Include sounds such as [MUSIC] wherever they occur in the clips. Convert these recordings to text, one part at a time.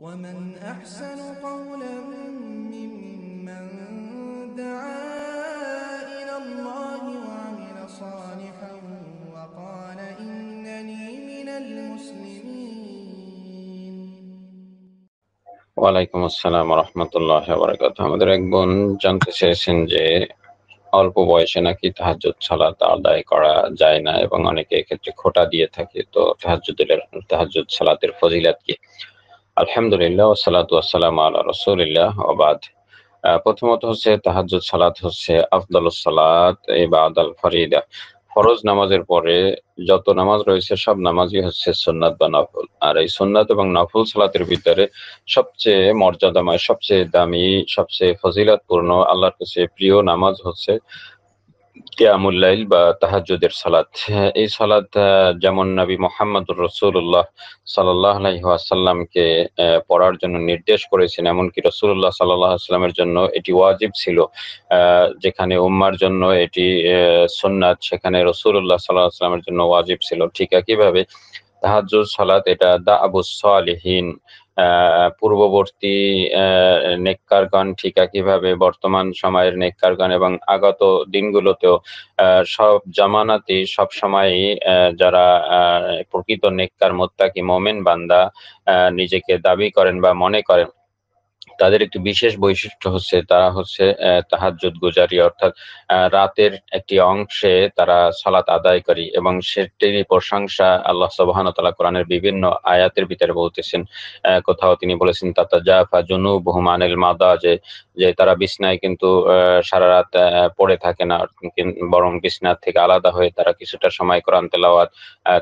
ومن أحسن قولا ممن دعا إلى الله وعمل صالحا وقال إنني من المسلمين ওয়ালাইকুম আসসালাম রহমতুল্লাহ বরকাত আমাদের এক বোন জানতে চেয়েছেন যে অল্প বয়সে নাকি তাহাজুদ সালাত আদায় করা যায় না এবং অনেকে এক্ষেত্রে খোটা দিয়ে থাকে তো তাহাজুদের তাহাজুদ সালাতের ফজিলাত কি আলহামদুলিল্লাহ সালাত ওয়াসালাম আল্লাহ রসুলিল্লাহ আবাদ প্রথমত হচ্ছে তাহাজুদ সালাত হচ্ছে আফদাল সালাত বা আদাল ফরিদা ফরজ নামাজের পরে যত নামাজ রয়েছে সব নামাজই হচ্ছে সোননাথ বা নফল আর এই সোননাথ এবং নফল সালাতের ভিতরে সবচেয়ে মর্যাদাময় সবচেয়ে দামি সবচেয়ে ফজিলাতপূর্ণ আল্লাহর কাছে প্রিয় নামাজ হচ্ছে কিয়ামুল্লাইল বা তাহাজুদের সালাত এই সালাত যেমন নবী মোহাম্মদুর রসুল্লাহ সাল্লাহ আলহিহাসাল্লামকে পড়ার জন্য নির্দেশ করেছেন এমনকি রসুল্লাহ সাল্লাহ আসলামের জন্য এটি ওয়াজিব ছিল যেখানে উম্মার জন্য এটি সুন্নাত সেখানে রসুল্লাহ সাল্লাহ আসলামের জন্য ওয়াজিব ছিল ঠিক একইভাবে তাহাজুদ সালাত এটা দা আবু সালিহীন পূর্ববর্তী নেককারগণ ঠিক একইভাবে বর্তমান সময়ের নেককারগণ এবং আগত দিনগুলোতেও সব জামানাতে সব সময়ই যারা প্রকৃত নেককার মোত্তাকি মোমেন বান্দা নিজেকে দাবি করেন বা মনে করেন তাদের একটি বিশেষ বৈশিষ্ট্য হচ্ছে তারা হচ্ছে তাহাজুদ গুজারি অর্থাৎ রাতের একটি অংশে তারা সালাত আদায় করি এবং সেটি প্রশংসা আল্লাহ সবহান তালা কোরআনের বিভিন্ন আয়াতের ভিতরে বলতেছেন কোথাও তিনি বলেছেন তাতাজাফা জুনু আনিল মাদা যে যে তারা বিছনায় কিন্তু সারা রাত পড়ে থাকে না বরং বিছনার থেকে আলাদা হয়ে তারা কিছুটা সময় কোরআন তেলাওয়াত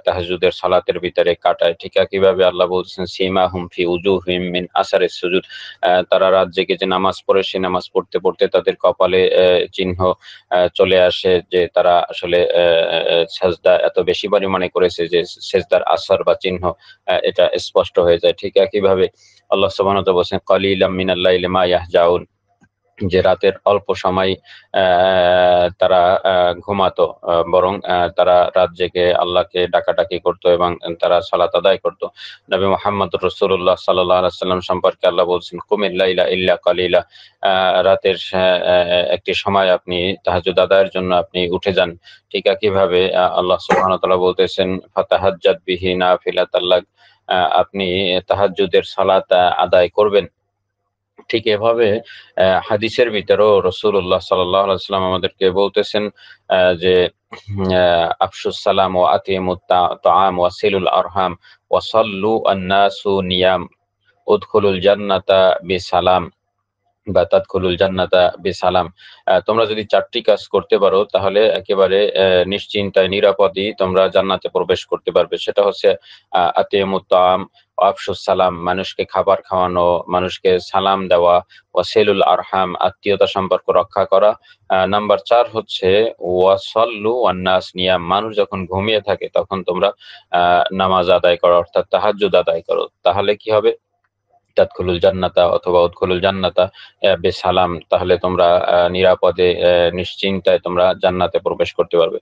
তাহাজুদের সালাতের ভিতরে কাটায় ঠিক কিভাবে আল্লাহ বলছেন সীমা হুমফি উজু হিম মিন আসারের সুজুদ তারা রাত জেগে যে নামাজ পড়ে সে নামাজ পড়তে পড়তে তাদের কপালে চিহ্ন চলে আসে যে তারা আসলে সেজদা এত বেশি পরিমাণে করেছে যে সেজদার আসর বা চিহ্ন এটা স্পষ্ট হয়ে যায় ঠিক একইভাবে আল্লাহ সুবহানাহু বলছেন কলিলাম মিনাল্লাহ ইলেমা মিনাল লাইলি যে রাতের অল্প সময় তারা ঘুমাতো বরং তারা রাত জেগে আল্লাহকে ডাকাডাকি করত এবং তারা সালাত আদায় করত নবী মোহাম্মদ রসুল্লাহ সাল্লাহ সাল্লাম সম্পর্কে আল্লাহ বলছেন কুমিল্লা ইল্লা কালিলা রাতের একটি সময় আপনি তাহাজুদ আদায়ের জন্য আপনি উঠে যান ঠিক কিভাবে আল্লাহ সুবাহতাল্লাহ বলতেছেন ফাতাহাজ্জাদ বিহি না ফিলাত আল্লাহ আপনি তাহাজুদের সালাত আদায় করবেন ঠিক এভাবে হাদিসের ভিতরেও রসুল্লাহ সাল্লাম আমাদেরকে বলতেছেন যে আফসুস সালাম ও আতিম তাম ওয়াসিলুল আরহাম ওয়াসল্লু আন্নাসু নিয়াম উদ্খুলুল জান্নাতা বি সালাম বা তাদখুলুল জান্নাতা বিসালাম তোমরা যদি চারটি কাজ করতে পারো তাহলে একেবারে নিশ্চিন্তায় নিরাপদে তোমরা জান্নাতে প্রবেশ করতে পারবে সেটা হচ্ছে আতেমুতাম আফসুস সালাম মানুষকে খাবার খাওয়ানো মানুষকে সালাম দেওয়া ওয়াসেলুল আরহাম আত্মীয়তা সম্পর্ক রক্ষা করা নাম্বার চার হচ্ছে ওয়াসল্লু ওয়ান্নাস নিয়াম মানুষ যখন ঘুমিয়ে থাকে তখন তোমরা নামাজ আদায় করো অর্থাৎ তাহাজ্জুদ আদায় করো তাহলে কি হবে ইত্যাদুল জান্নাতা অথবা উদ্খুলুল জান্নাতা সালাম তাহলে তোমরা নিরাপদে নিশ্চিন্তায় তোমরা জান্নাতে প্রবেশ করতে পারবে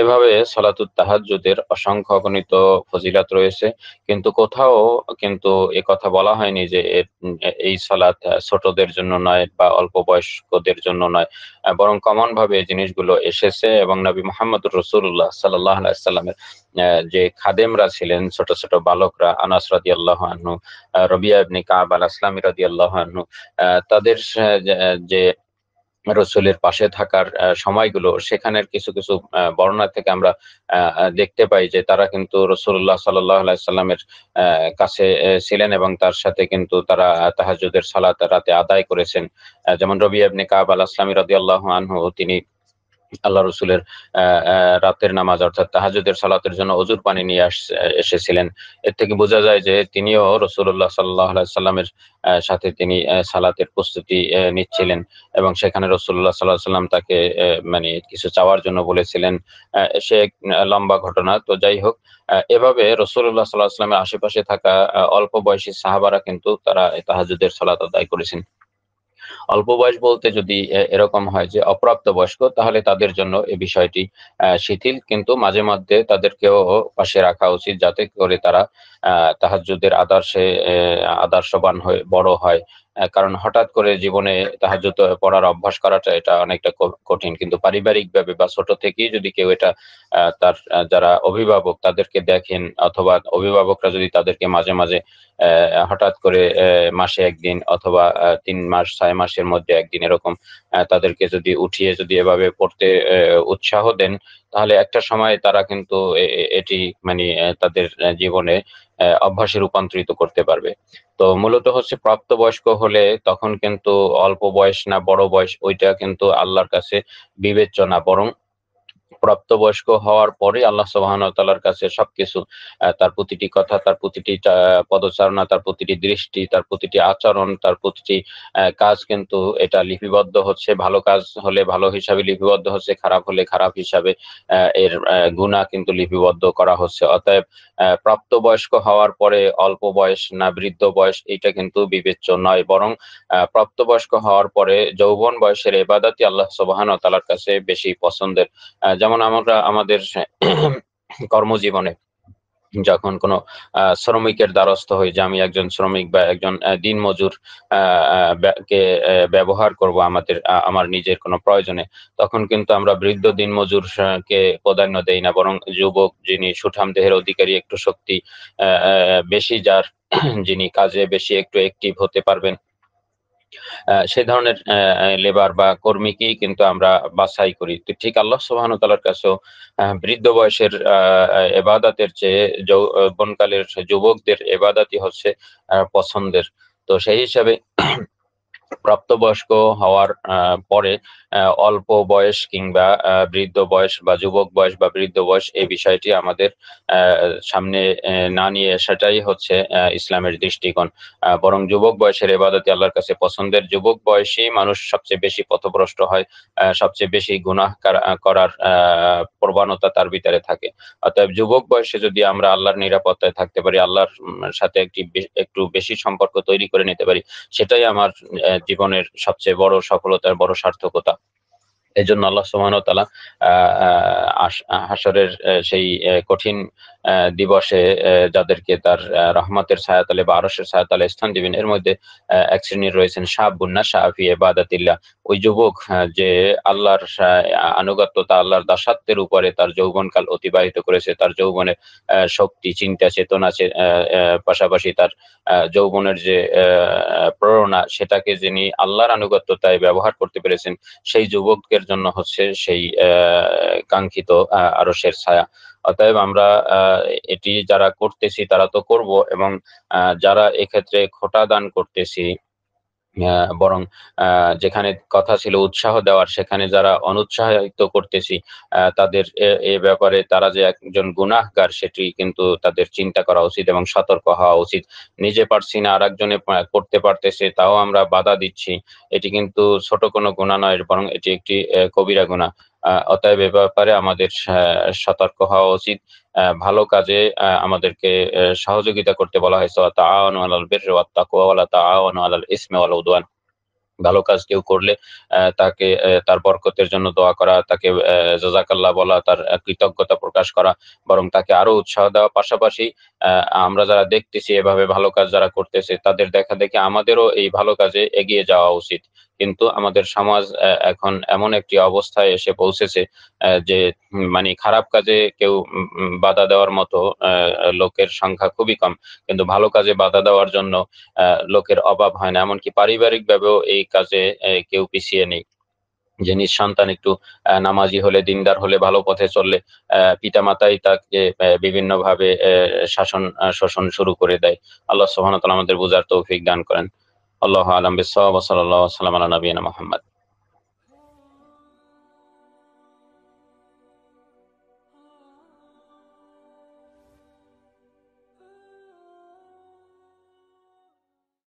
এভাবে সলাতুত তাহাজ্জুদের অসংখ্য গণিত ফজিলাত রয়েছে কিন্তু কোথাও কিন্তু এ কথা বলা হয়নি যে এই সালাত ছোটদের জন্য নয় বা অল্প বয়স্কদের জন্য নয় বরং কমন ভাবে এই জিনিসগুলো এসেছে এবং নবী মোহাম্মদ রসুল্লাহ সাল্লাহ সাল্লামের যে খাদেমরা ছিলেন ছোট ছোট বালকরা আনাসরাদি আল্লাহ আনহু রবিয়া কাব আল আসলামী আল্লাহ তাদের যে রসুলের পাশে থাকার সময়গুলো সেখানের কিছু কিছু বর্ণনা থেকে আমরা দেখতে পাই যে তারা কিন্তু রসুল্লাহ সাল্লামের কাছে ছিলেন এবং তার সাথে কিন্তু তারা তাহাজুদের সালাত রাতে আদায় করেছেন যেমন রবি আবনে কাব আল আসলামী রদি আল্লাহ আনহু তিনি আল্লাহ রসুলের রাতের নামাজ অর্থাৎ তাহাজুদের সালাতের জন্য অজুর পানি নিয়ে এসেছিলেন এর থেকে বোঝা যায় যে তিনিও রসুল্লাহ সাল্লাহ সাল্লামের সাথে তিনি সালাতের প্রস্তুতি নিচ্ছিলেন এবং সেখানে রসুল্লাহ সাল্লাহ সাল্লাম তাকে মানে কিছু চাওয়ার জন্য বলেছিলেন সে এক লম্বা ঘটনা তো যাই হোক এভাবে রসুল্লাহ সাল্লাহ সাল্লামের আশেপাশে থাকা অল্প বয়সী সাহাবারা কিন্তু তারা তাহাজুদের সালাত আদায় করেছেন অল্প বয়স বলতে যদি এরকম হয় যে অপ্রাপ্ত বয়স্ক তাহলে তাদের জন্য এ বিষয়টি শিথিল কিন্তু মাঝে মধ্যে তাদেরকেও পাশে রাখা উচিত যাতে করে তারা আহ তাহাজুদের আদর্শে আদর্শবান হয়ে বড় হয় কারণ হঠাৎ করে জীবনে তাহাজুত পড়ার অভ্যাস করাটা এটা অনেকটা কঠিন কিন্তু পারিবারিক ভাবে বা ছোট থেকেই যদি কেউ এটা তার যারা অভিভাবক তাদেরকে দেখেন অথবা অভিভাবকরা যদি তাদেরকে মাঝে মাঝে হঠাৎ করে মাসে একদিন অথবা তিন মাস ছয় মাসের মধ্যে একদিন এরকম তাদেরকে যদি উঠিয়ে যদি এভাবে পড়তে উৎসাহ দেন তাহলে একটা সময় তারা কিন্তু এটি মানে তাদের জীবনে অভ্যাসে রূপান্তরিত করতে পারবে তো মূলত হচ্ছে প্রাপ্তবয়স্ক হলে তখন কিন্তু অল্প বয়স না বড় বয়স ওইটা কিন্তু আল্লাহর কাছে বিবেচ্য না বরং প্রাপ্তবয়স্ক হওয়ার পরে আল্লাহ তালার কাছে সবকিছু তার প্রতিটি কথা তার প্রতিটি পদচারণা তার প্রতিটি দৃষ্টি তার প্রতিটি আচরণ তার প্রতিটি কাজ কিন্তু এটা লিপিবদ্ধ হচ্ছে ভালো কাজ হলে ভালো হিসাবে লিপিবদ্ধ হচ্ছে খারাপ হলে খারাপ হিসাবে এর গুণা কিন্তু লিপিবদ্ধ করা হচ্ছে অতএব প্রাপ্তবয়স্ক হওয়ার পরে অল্প বয়স না বৃদ্ধ বয়স এটা কিন্তু বিবেচ্য নয় বরং প্রাপ্তবয়স্ক হওয়ার পরে যৌবন বয়সের এবাদাতি আল্লাহ সোবাহান তালার কাছে বেশি পছন্দের যেমন আমরা আমাদের [CLEARS THROAT] কর্মজীবনে যখন কোনো শ্রমিকের দ্বারস্থ হই যে আমি একজন শ্রমিক বা একজন দিনমজুর কে ব্যবহার করব আমাদের আমার নিজের কোনো প্রয়োজনে তখন কিন্তু আমরা বৃদ্ধ দিন মজুর কে প্রাধান্য দেই না বরং যুবক যিনি সুঠাম দেহের অধিকারী একটু শক্তি বেশি যার [CLEARS THROAT] যিনি কাজে বেশি একটু অ্যাক্টিভ হতে পারবেন সেই ধরনের লেবার বা কর্মীকেই কিন্তু আমরা বাছাই করি তো ঠিক আল্লাহ সোহান তালার কাছেও বৃদ্ধ বয়সের এবাদাতের চেয়ে যৌবনকালের যুবকদের এবাদাতই হচ্ছে পছন্দের তো সেই হিসাবে প্রাপ্তবয়স্ক হওয়ার পরে অল্প বয়স কিংবা বৃদ্ধ বয়স বা যুবক বয়স বা বৃদ্ধ বয়স এই বিষয়টি আমাদের সামনে না নিয়ে সেটাই হচ্ছে ইসলামের দৃষ্টিকোণ বরং যুবক বয়সের এবাদতি আল্লাহর কাছে পছন্দের যুবক বয়সী মানুষ সবচেয়ে বেশি পথভ্রষ্ট হয় সবচেয়ে বেশি গুনাহ করার প্রবণতা তার ভিতরে থাকে অতএব যুবক বয়সে যদি আমরা আল্লাহর নিরাপত্তায় থাকতে পারি আল্লাহর সাথে একটি একটু বেশি সম্পর্ক তৈরি করে নিতে পারি সেটাই আমার জীবনের সবচেয়ে বড় সফলতার বড় সার্থকতা এই জন্য আল্লাহ সুবাহতালা হাসরের সেই কঠিন দিবসে যাদেরকে তার রহমতের ছায়াতালে বা আরসের ছায়াতলে স্থান দিবেন এর মধ্যে এক শ্রেণীর রয়েছেন বুন্না শাহি এবাদাতিল্লা ওই যুবক যে আল্লাহর তা আল্লাহর দাসাত্বের উপরে তার যৌবনকাল অতিবাহিত করেছে তার যৌবনের শক্তি চিন্তা চেতনা পাশাপাশি তার যৌবনের যে প্রেরণা সেটাকে যিনি আল্লাহর আনুগত্যতায় ব্যবহার করতে পেরেছেন সেই যুবকের জন্য হচ্ছে সেই কাঙ্ক্ষিত আরসের ছায়া অতএব আমরা এটি যারা করতেছি তারা তো করব এবং যারা এক্ষেত্রে খোটা দান করতেছি বরং যেখানে কথা ছিল উৎসাহ দেওয়ার সেখানে যারা অনুৎসাহিত করতেছি তাদের এ ব্যাপারে তারা যে একজন গুনাহগার সেটি কিন্তু তাদের চিন্তা করা উচিত এবং সতর্ক হওয়া উচিত নিজে পারছি না আর একজনে করতে পারতেছে তাও আমরা বাধা দিচ্ছি এটি কিন্তু ছোট কোনো গুণা নয় বরং এটি একটি কবিরা গুণা অতএব এ ব্যাপারে আমাদের সতর্ক হওয়া উচিত ভালো কাজে আমাদেরকে সহযোগিতা করতে বলা হয়েছে আলাল বের তাকুয়াওয়ালা তা ওয়ালা ইসমেওয়াল উদওয়ান ভালো কাজ কেউ করলে তাকে তার বরকতের জন্য দোয়া করা তাকে জাজাকাল্লা বলা তার কৃতজ্ঞতা প্রকাশ করা বরং তাকে আরো উৎসাহ দেওয়া পাশাপাশি আমরা যারা দেখতেছি এভাবে ভালো কাজ যারা করতেছে তাদের দেখা দেখে আমাদেরও এই ভালো কাজে এগিয়ে যাওয়া উচিত কিন্তু আমাদের সমাজ এখন এমন একটি অবস্থায় এসে পৌঁছেছে যে মানে খারাপ কাজে কেউ বাধা দেওয়ার মতো লোকের সংখ্যা খুবই কম কিন্তু ভালো কাজে বাধা দেওয়ার জন্য লোকের অভাব হয় না এমনকি পারিবারিকভাবেও এই কাজে কেউ পিছিয়ে নেই যে সন্তান একটু নামাজি হলে দিনদার হলে ভালো পথে চললে পিতা মাতাই তাকে বিভিন্ন ভাবে শাসন শোষণ শুরু করে দেয় আল্লাহ সোহানতাল আমাদের বোঝার তৌফিক দান করেন الله أعلم بالصواب وصلى الله وسلم على نبينا محمد